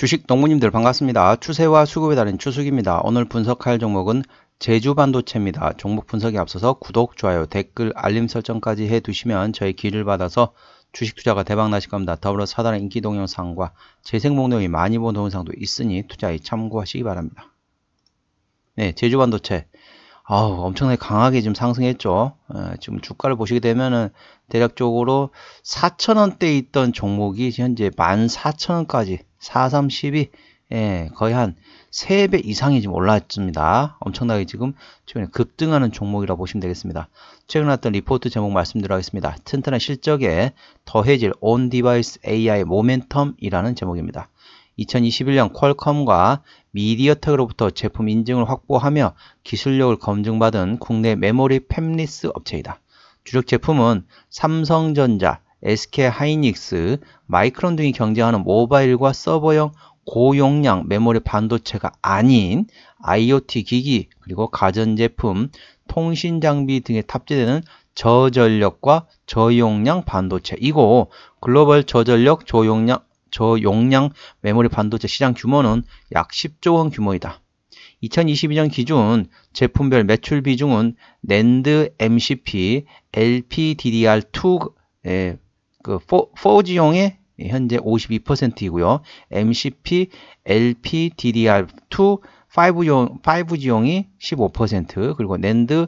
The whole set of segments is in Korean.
주식 동무님들 반갑습니다. 추세와 수급에 달인 추숙입니다. 오늘 분석할 종목은 제주 반도체입니다. 종목 분석에 앞서서 구독, 좋아요, 댓글, 알림 설정까지 해두시면 저희 길을 받아서 주식 투자가 대박 나실 겁니다. 더불어 사단의 인기 동영상과 재생 목록이 많이 본 동영상도 있으니 투자에 참고하시기 바랍니다. 네, 제주 반도체 아우 엄청나게 강하게 지금 상승했죠. 예, 지금 주가를 보시게 되면은 대략적으로 4천원대 있던 종목이 현재 14,000원까지 4312 예, 거의 한 3배 이상이 지금 올랐습니다. 엄청나게 지금 최근에 급등하는 종목이라 고 보시면 되겠습니다. 최근 나왔던 리포트 제목 말씀드리겠습니다. 튼튼한 실적에 더해질 온 디바이스 AI 모멘텀이라는 제목입니다. 2021년 퀄컴과 미디어텍으로부터 제품 인증을 확보하며 기술력을 검증받은 국내 메모리 팹리스 업체이다. 주력 제품은 삼성전자, SK하이닉스, 마이크론 등이 경쟁하는 모바일과 서버형 고용량 메모리 반도체가 아닌 IoT 기기 그리고 가전제품, 통신 장비 등에 탑재되는 저전력과 저용량 반도체 이고 글로벌 저전력 저용량 저용량 메모리 반도체 시장 규모는 약 10조 원 규모이다. 2022년 기준 제품별 매출 비중은 낸드 MCP, LPDDR2, 에, 그 4, 지용의 현재 52%이고요. MCP, LPDDR2, 5G용, 5G용이 15%, 그리고 낸드,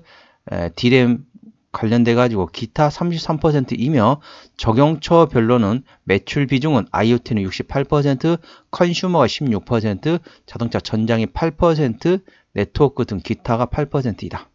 디램 관련돼 가지고 기타 33%이며 적용처별로는 매출 비중은 IoT는 68%, 컨슈머가 16%, 자동차 전장이 8%, 네트워크 등 기타가 8%이다.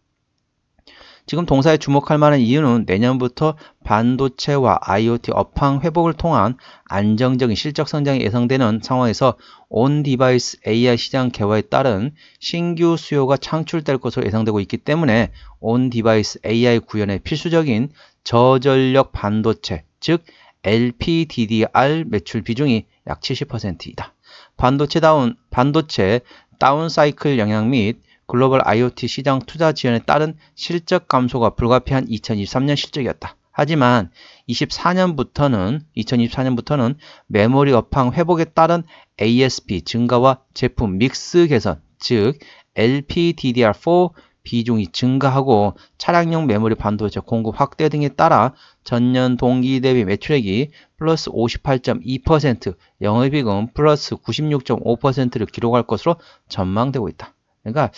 지금 동사에 주목할 만한 이유는 내년부터 반도체와 IoT 업황 회복을 통한 안정적인 실적 성장이 예상되는 상황에서 온 디바이스 AI 시장 개화에 따른 신규 수요가 창출될 것으로 예상되고 있기 때문에 온 디바이스 AI 구현에 필수적인 저전력 반도체, 즉 LPDDR 매출 비중이 약 70%이다. 반도체다운, 반도체 다운 사이클 영향 및 글로벌 IoT 시장 투자 지원에 따른 실적 감소가 불가피한 2023년 실적이었다. 하지만 24년부터는 2024년부터는 메모리 업황 회복에 따른 ASP 증가와 제품 믹스 개선, 즉 LPDDR4 비중이 증가하고 차량용 메모리 반도체 공급 확대 등에 따라 전년 동기 대비 매출액이 플러스 58.2%, 영업이익은 플러스 96.5%를 기록할 것으로 전망되고 있다. 그러니까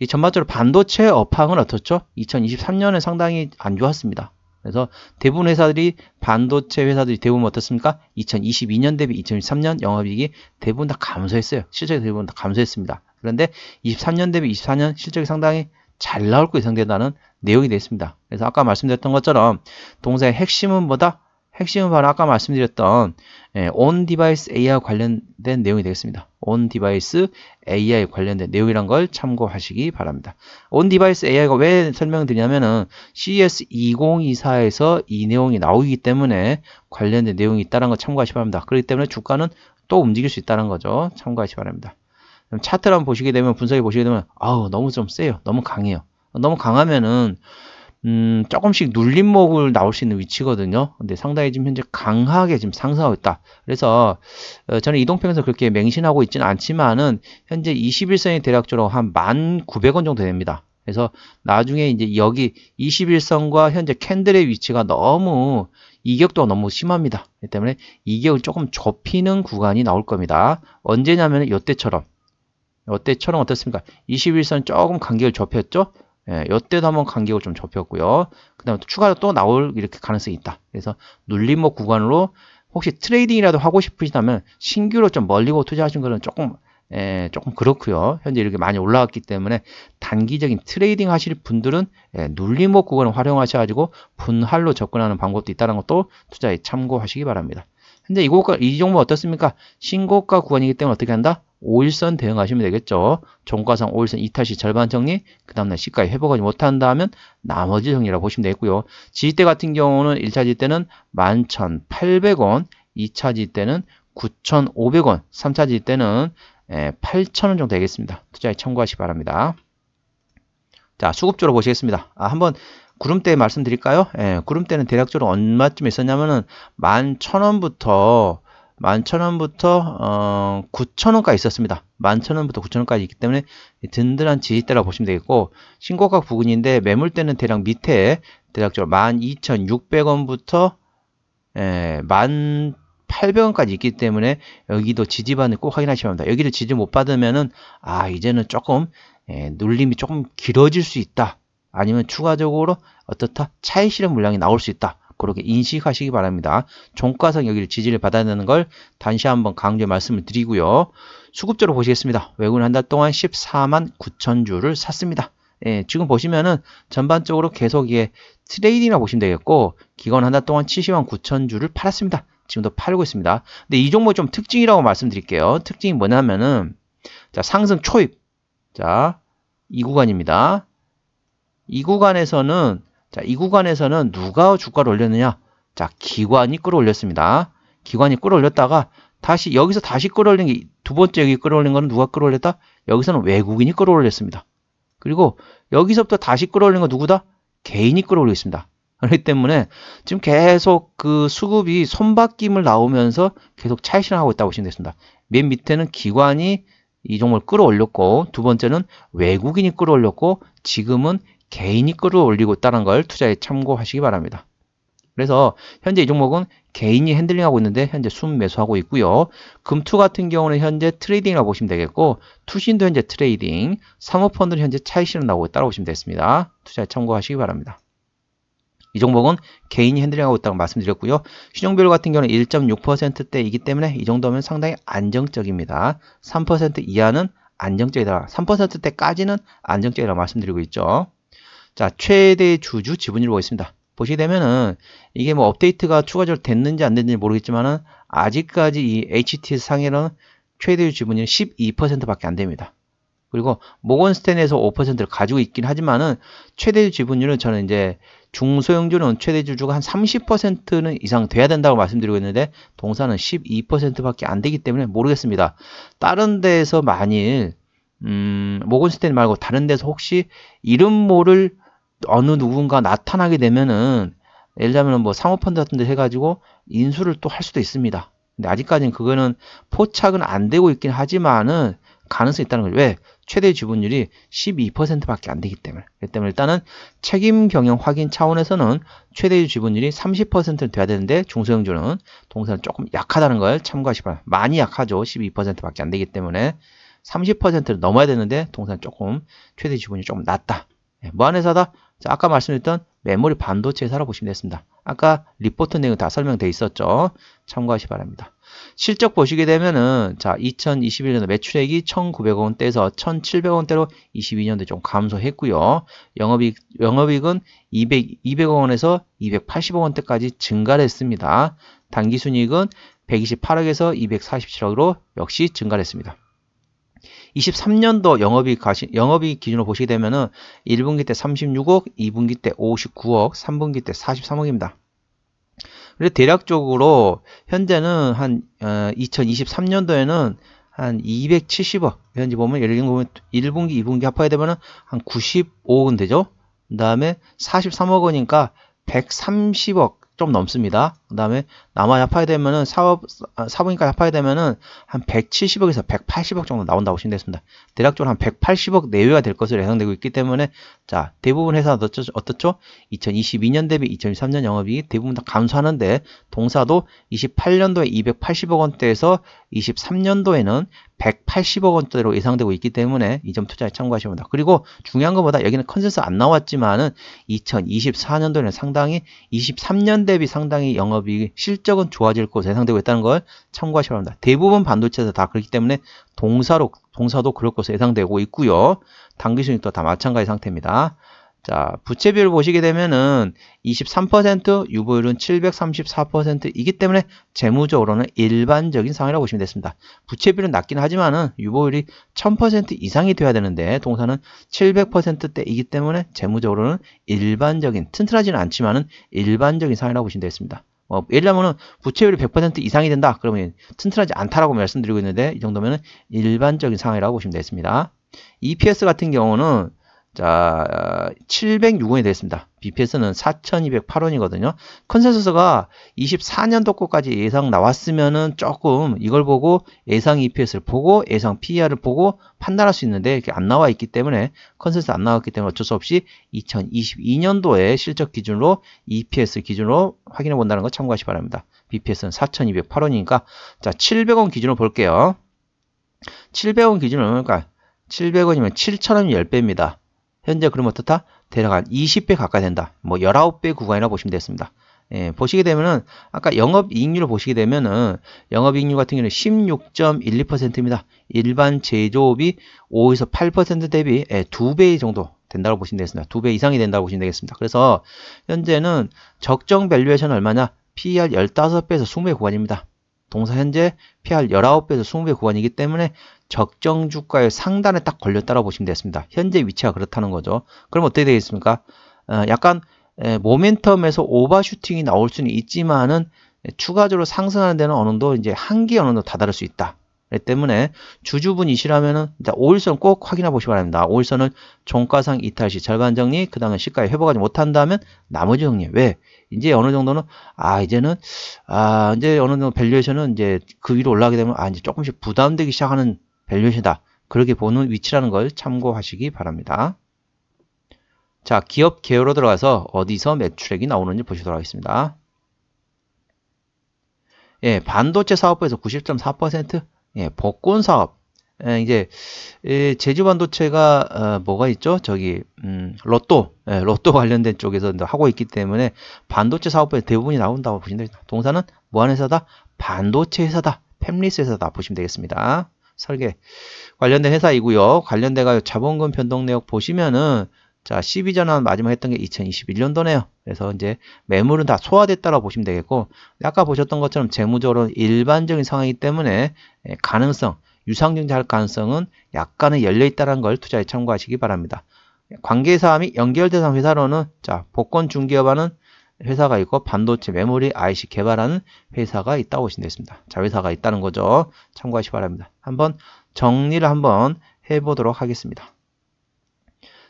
이 전반적으로 반도체 업황은 어떻죠? 2023년에 상당히 안 좋았습니다. 그래서 대부분 회사들이 반도체 회사들이 대부분 어떻습니까? 2022년 대비 2023년 영업이익이 대부분 다 감소했어요. 실적이 대부분 다 감소했습니다. 그런데 23년 대비 24년 실적이 상당히 잘 나올 거 예상된다는 내용이 되어 있습니다. 그래서 아까 말씀드렸던 것처럼 동사의 핵심은 뭐다? 핵심은 바로 아까 말씀드렸던 온 디바이스 v i c AI 관련된 내용이 되겠습니다. 온 디바이스 AI 관련된 내용이란 걸 참고하시기 바랍니다. 온 디바이스 AI가 왜 설명을 드리냐면은 CES 2024에서 이 내용이 나오기 때문에 관련된 내용이 있다는 걸 참고하시기 바랍니다. 그렇기 때문에 주가는 또 움직일 수 있다는 거죠. 참고하시기 바랍니다. 차트를 한번 보시게 되면 분석해 보시게 되면 아우 너무 좀 세요. 너무 강해요. 너무 강하면은 음, 조금씩 눌림목을 나올 수 있는 위치거든요. 근데 상당히 지금 현재 강하게 지금 상승하고 있다. 그래서 어, 저는 이동평에서 그렇게 맹신하고 있지는 않지만은 현재 21선이 대략적으로 한 1,900원 정도 됩니다. 그래서 나중에 이제 여기 21선과 현재 캔들의 위치가 너무 이격도가 너무 심합니다. 때문에 이격을 조금 좁히는 구간이 나올 겁니다. 언제냐면 이때처럼 이때처럼 어떻습니까? 21선 조금 간격을 좁혔죠? 예, 이때도 한번 간격을 좀 좁혔고요. 그 다음에 추가로 또 나올 이렇게 가능성이 있다. 그래서 눌림목 구간으로 혹시 트레이딩이라도 하고 싶으시다면 신규로 좀 멀리고 투자하신 거는 조금 예, 조금 그렇고요. 현재 이렇게 많이 올라왔기 때문에 단기적인 트레이딩 하실 분들은 예, 눌림목 구간을 활용하셔가지고 분할로 접근하는 방법도 있다는 것도 투자에 참고하시기 바랍니다. 현재 이곳과 종목 어떻습니까? 신고가 구간이기 때문에 어떻게 한다? 5일선 대응하시면 되겠죠. 종가상 5일선 이탈시 절반 정리, 그 다음날 시가에 회복하지 못한다 면 나머지 정리라고 보시면 되겠고요. 지지대 같은 경우는 1차 지지대는 11,800원, 2차 지지대는 9,500원, 3차 지지대는 8,000원 예, 정도 되겠습니다. 투자에 참고하시기 바랍니다. 자, 수급조로 보시겠습니다. 아, 한번 구름대 말씀드릴까요? 예, 구름대는 대략적으로 얼마쯤 있었냐면은 11,000원부터 11,000원부터 어, 9,000원까지 있었습니다. 11,000원부터 9,000원까지 있기 때문에 든든한 지지대라고 보시면 되겠고 신고가 부근인데 매물대는 대략 밑에 대략적으로 12,600원부터 1 예, 800원까지 0 있기 때문에 여기도 지지반을 꼭 확인하셔야 합니다. 여기도 지지 못 받으면은 아 이제는 조금 에, 예, 눌림이 조금 길어질 수 있다. 아니면 추가적으로 어떻다 차이 실현 물량이 나올 수 있다. 그렇게 인식하시기 바랍니다. 종가상 여기를 지지를 받아야되는걸 다시 한번 강조 말씀을 드리고요. 수급적으로 보시겠습니다. 외국인한 달 동안 14만 9천 주를 샀습니다. 예, 지금 보시면은 전반적으로 계속 이게 트레이딩이라 고 보시면 되겠고 기관 한 달 동안 70만 9천 주를 팔았습니다. 지금도 팔고 있습니다. 근데 이 종목 좀 특징이라고 말씀드릴게요. 특징이 뭐냐면은 자 상승 초입 자이 구간입니다. 이 구간에서는 자, 이 구간에서는 누가 주가를 올렸느냐? 자, 기관이 끌어올렸습니다. 기관이 끌어올렸다가 다시 여기서 다시 끌어올린 게 두 번째 여기 끌어올린 거는 누가 끌어올렸다? 여기서는 외국인이 끌어올렸습니다. 그리고 여기서부터 다시 끌어올린 건 누구다? 개인이 끌어올렸습니다. 그렇기 때문에 지금 계속 그 수급이 손바뀜을 나오면서 계속 찰신하고 있다고 보시면 되겠습니다. 맨 밑에는 기관이 이 종목을 끌어올렸고 두 번째는 외국인이 끌어올렸고 지금은 개인이 끌어올리고 있다는 걸 투자에 참고하시기 바랍니다. 그래서 현재 이 종목은 개인이 핸들링하고 있는데 현재 순매수하고 있고요. 금투 같은 경우는 현재 트레이딩이라고 보시면 되겠고 투신도 현재 트레이딩, 사모펀드는 현재 차익 실현하고 있다고 보시면 되겠습니다. 투자에 참고하시기 바랍니다. 이 종목은 개인이 핸들링하고 있다고 말씀드렸고요. 신용별율 같은 경우는 1.6%대이기 때문에 이 정도면 상당히 안정적입니다. 3% 이하는 안정적이다. 3%대까지는 안정적이라고 말씀드리고 있죠. 자, 최대 주주 지분율 보겠습니다. 보시게 되면은 이게 뭐 업데이트가 추가적으로 됐는지 안 됐는지 모르겠지만은 아직까지 이 HT 상에는 최대 지분율 12%밖에 안 됩니다. 그리고 모건스탠에서 5%를 가지고 있긴 하지만은 최대 지분율은 저는 이제 중소형주는 최대 주주가 한 30%는 이상 돼야 된다고 말씀드리고 있는데 동사는 12%밖에 안 되기 때문에 모르겠습니다. 다른 데에서 만일 음, 모건스탠 말고 다른 데서 혹시 이름 모를 어느 누군가 나타나게 되면은 예를 들면 뭐 상호펀드 같은 데 해가지고 인수를 또 할 수도 있습니다. 근데 아직까지는 그거는 포착은 안 되고 있긴 하지만은 가능성이 있다는 거죠. 왜? 최대 지분율이 12%밖에 안 되기 때문에. 그렇기 때문에 일단은 책임 경영 확인 차원에서는 최대 지분율이 3 0를 돼야 되는데 중소형주는 동사는 조금 약하다는 걸참고하시면 많이 약하죠. 12%밖에 안 되기 때문에 30%를 넘어야 되는데 동사는 조금 최대 지분이 율 조금 낮다. 무한회사다? 예, 뭐 자, 아까 말씀드렸던 메모리 반도체 사라 보시면 됐습니다. 아까 리포트 내용 다 설명돼 있었죠. 참고하시 바랍니다. 실적 보시게 되면은 자 2021년 매출액이 1,900원대에서 1,700원대로 22년도 좀 감소했고요. 영업이익 영업이익은 200 200원에서 280원대까지 억 증가했습니다. 단기순이익은 128억에서 247억으로 역시 증가했습니다. 23년도 영업이익 가시, 영업이 기준으로 보시게 되면은 1분기 때 36억, 2분기 때 59억, 3분기 때 43억입니다. 그래서 대략적으로 현재는 한 어, 2023년도에는 한 270억 현재 보면 예를 들면 1분기 2분기 합하게 되면은 한 95억은 되죠 그 다음에 43억 원이니까 130억 좀 넘습니다 그 다음에 남아 잡아야 되면은 사업, 아, 사분기까지 야파이 되면은 한 170억에서 180억 정도 나온다고 보시면되습니다 대략적으로 한 180억 내외가 될 것으로 예상되고 있기 때문에 자, 대부분 회사 어떻죠? 어떻죠? 2022년 대비 2023년 영업이이 대부분 다 감소하는데 동사도 28년도에 280억 원대에서 23년도에는 180억 원대로 예상되고 있기 때문에 이 점 투자에 참고하시면 됩니다. 그리고 중요한 것보다 여기는 컨센서 안 나왔지만은 2024년도에는 상당히 23년 대비 상당히 영업 기업이 실적은 좋아질 것으로 예상되고 있다는 걸 참고하셔야 합니다. 대부분 반도체에서 다 그렇기 때문에 동사로, 동사도 그럴 것으로 예상되고 있고요. 단기 순익도 다 마찬가지 상태입니다. 자, 부채 비율 보시게 되면은 23%, 유보율은 734%이기 때문에 재무적으로는 일반적인 상황이라고 보시면 됐습니다. 부채 비율은 낮긴 하지만은 유보율이 1000% 이상이 돼야 되는데 동사는 700%대이기 때문에 재무적으로는 일반적인 튼튼하지는 않지만은 일반적인 상황이라고 보시면 되겠습니다. 어, 예를 들면은 부채율이 100% 이상이 된다. 그러면 튼튼하지 않다라고 말씀드리고 있는데 이 정도면은 일반적인 상황이라고 보시면 되겠습니다. EPS 같은 경우는 자, 706원이 되겠습니다. BPS는 4,208원이거든요. 컨센서스가 24년도 거까지 예상 나왔으면은 조금 이걸 보고 예상 EPS를 보고 예상 PER을 보고 판단할 수 있는데 이렇게 안 나와 있기 때문에 컨센서스 안 나왔기 때문에 어쩔 수 없이 2022년도에 실적 기준으로 EPS 기준으로 확인해 본다는 거 참고하시 기 바랍니다. BPS는 4,208원이니까 자, 700원 기준으로 볼게요. 700원 기준으로 그러니까 700원이면 7,000원 이 10배입니다. 현재 그럼 어떻다? 대략 한 20배 가까이 된다. 뭐 19배 구간이라고 보시면 되겠습니다. 예, 보시게 되면은 아까 영업이익률을 보시게 되면은 영업이익률 같은 경우는 16.12%입니다. 일반 제조업이 5에서 8% 대비 예, 2배 정도 된다고 보시면 되겠습니다. 2배 이상이 된다고 보시면 되겠습니다. 그래서 현재는 적정 밸류에이션 얼마냐? p r 15배에서 20배 구간입니다. 동사 현재 PR 19배에서 20배 구간이기 때문에 적정 주가의 상단에 딱 걸렸다고 라 보시면 되겠습니다. 현재 위치가 그렇다는 거죠. 그럼 어떻게 되겠습니까? 어, 약간 에, 모멘텀에서 오버슈팅이 나올 수는 있지만은 추가적으로 상승하는 데는 어느 정도 이제 한계 어느 정도 다다를 수 있다. 때문에 주주분이시라면은 일단 5일선 꼭 확인해 보시기 바랍니다. 5일선은 종가상 이탈 시 절반 정리, 그 다음에 시가에 회복하지 못한다면 나머지 정리. 왜? 이제 어느 정도는 아 이제는 아 이제 어느 정도 밸류에이션은 이제 그 위로 올라가게 되면 아 이제 조금씩 부담되기 시작하는 밸류시다. 그렇게 보는 위치라는 걸 참고하시기 바랍니다. 자, 기업 계열로 들어가서 어디서 매출액이 나오는지 보시도록 하겠습니다. 예, 반도체 사업부에서 90.4%, 예, 복권 사업. 예, 이제 예, 제주 반도체가 어, 뭐가 있죠? 저기 음, 로또, 예, 로또 관련된 쪽에서 하고 있기 때문에 반도체 사업부에 대부분이 나온다고 보시면 됩니다. 동사는 무한 뭐 회사다, 반도체 회사다, 팹리스 회사다 보시면 되겠습니다. 설계 관련된 회사이고요. 관련돼가 자본금 변동 내역 보시면은 자 12전환 마지막 했던 게 2021년도네요. 그래서 이제 매물은 다소화됐다고 보시면 되겠고 아까 보셨던 것처럼 재무적으로 일반적인 상황이기 때문에 예, 가능성 유상증자할 가능성은 약간은 열려있다는 걸 투자에 참고하시기 바랍니다. 관계사및이 연결대상 회사로는 자 복권 중개업하는 회사가 있고 반도체 메모리 IC 개발하는 회사가 있다고 보시면 되겠습니다. 자, 회사가 있다는 거죠. 참고하시 기 바랍니다. 한번 정리를 한번 해보도록 하겠습니다.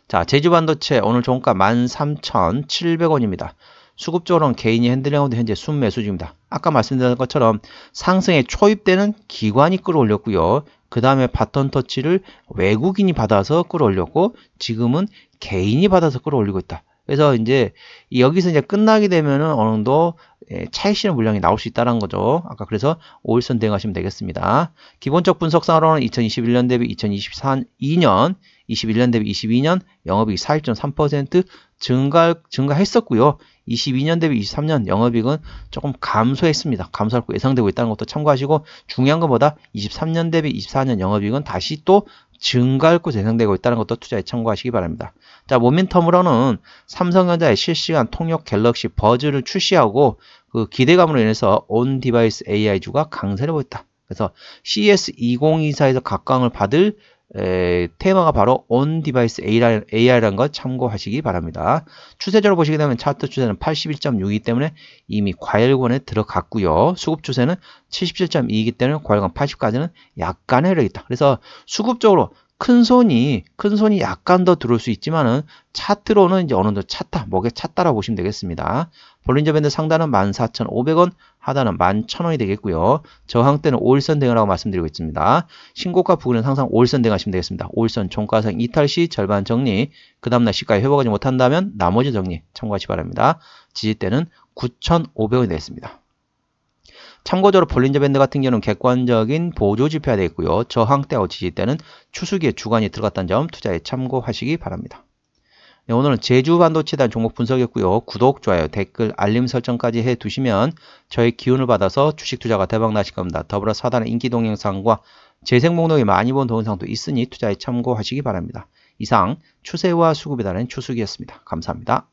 자, 제주반도체 오늘 종가 13,700원입니다. 수급적으로는 개인이 핸들링하고 현재 순매수 중입니다. 아까 말씀드린 것처럼 상승에 초입되는 기관이 끌어올렸고요. 그 다음에 바톤 터치를 외국인이 받아서 끌어올렸고 지금은 개인이 받아서 끌어올리고 있다. 그래서 이제 여기서 이제 끝나게 되면은 어느 정도 차익실현 예, 물량이 나올 수 있다는 거죠. 아까 그래서 5일선 대응하시면 되겠습니다. 기본적 분석상으로는 2021년 대비 2022년, 21년 대비 22년 영업이익 4 3 증가 증가했었고요. 22년 대비 23년 영업이익은 조금 감소했습니다. 감소할 거 예상되고 있다는 것도 참고하시고 중요한 것보다 23년 대비 24년 영업이익은 다시 또 증가율도 할 예상되고 있다는 것도 투자에 참고하시기 바랍니다. 자, 모멘텀으로는 삼성전자의 실시간 통역 갤럭시 버즈를 출시하고 그 기대감으로 인해서 온 디바이스 AI주가 강세를 보였다. 그래서 CS 2024에서 각광을 받을 에, 테마가 바로 on device AR, AR란 것 참고하시기 바랍니다. 추세적으로 보시게 되면 차트 추세는 81.6이기 때문에 이미 과열권에 들어갔고요. 수급 추세는 77.2이기 때문에 과열권 80까지는 약간의 흐르겠다. 그래서 수급적으로 큰 손이 큰 손이 약간 더 들어올 수 있지만은 차트로는 이제 어느 정도 찼다 목에 찼다라 보시면 되겠습니다. 볼린저 밴드 상단은 14,500원 하단은 11,000원이 되겠고요. 저항때는5일선 대응이라고 말씀드리고 있습니다. 신고가 부근은 항상 5일선 대응하시면 되겠습니다. 5일선 종가상 이탈 시 절반 정리, 그 다음날 시가에 회복하지 못한다면 나머지 정리 참고하시 기 바랍니다. 지지대는 9,500원이 되겠습니다. 참고적으로 볼린저 밴드 같은 경우는 객관적인 보조 지표가 되겠고요. 저항대어지지때는 추수기에 주관이 들어갔다는 점 투자에 참고하시기 바랍니다. 네, 오늘은 제주 반도체에 대한 종목 분석이었고요 구독, 좋아요, 댓글, 알림 설정까지 해두시면 저의 기운을 받아서 주식 투자가 대박 나실 겁니다. 더불어 사단의 인기 동영상과 재생 목록이 많이 본 동영상도 있으니 투자에 참고하시기 바랍니다. 이상 추세와 수급에 관한 추수기였습니다. 감사합니다.